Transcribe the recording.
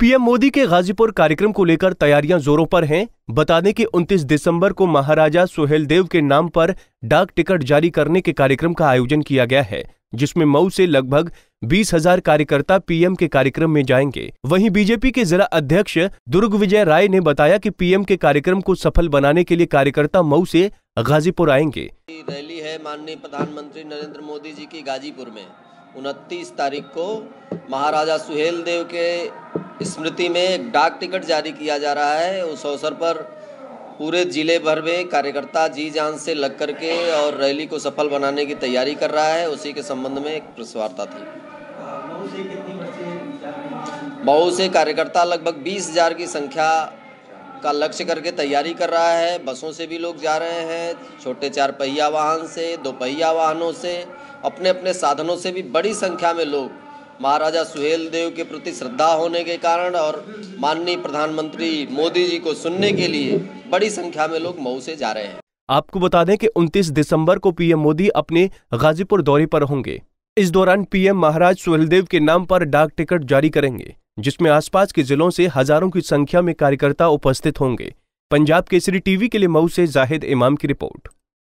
PM Modi के गाजीपुर कार्यक्रम को लेकर तैयारियां जोरों पर हैं बता दें कि 29 दिसंबर को महाराजा सुहेल देव के नाम पर डाक टिकट जारी करने के कार्यक्रम का आयोजन किया गया है जिसमें मऊ से लगभग बीस हजार कार्यकर्ता पीएम के कार्यक्रम में जाएंगे वहीं बीजेपी के जिला अध्यक्ष दुर्ग विजय राय ने बताया कि पीएम के कार्यक्रम को सफल बनाने के लिए कार्यकर्ता मऊ से गाजीपुर आएंगे रैली है माननीय प्रधानमंत्री नरेंद्र मोदी जी की गाजीपुर में उनतीस तारीख को महाराजा सुहेल देव के स्मृति में एक डाक टिकट जारी किया जा रहा है उस अवसर पर पूरे ज़िले भर में कार्यकर्ता जी जान से लग कर के और रैली को सफल बनाने की तैयारी कर रहा है उसी के संबंध में एक प्रेस वार्ता थी मऊ से कार्यकर्ता लगभग बीस हजार की संख्या का लक्ष्य करके तैयारी कर रहा है बसों से भी लोग जा रहे हैं छोटे चार पहिया वाहन से दो पहिया वाहनों से अपने अपने साधनों से भी बड़ी संख्या में लोग महाराजा सुहेल देव के प्रति श्रद्धा होने के कारण और माननीय प्रधानमंत्री मोदी जी को सुनने के लिए बड़ी संख्या में लोग मऊ से जा रहे हैं आपको बता दें कि 29 दिसंबर को पीएम मोदी अपने गाजीपुर दौरे पर होंगे इस दौरान पीएम महाराज सुहेलदेव के नाम पर डाक टिकट जारी करेंगे जिसमें आसपास के जिलों से हजारों की संख्या में कार्यकर्ता उपस्थित होंगे पंजाब केसरी टीवी के लिए मऊ से जाहिद इमाम की रिपोर्ट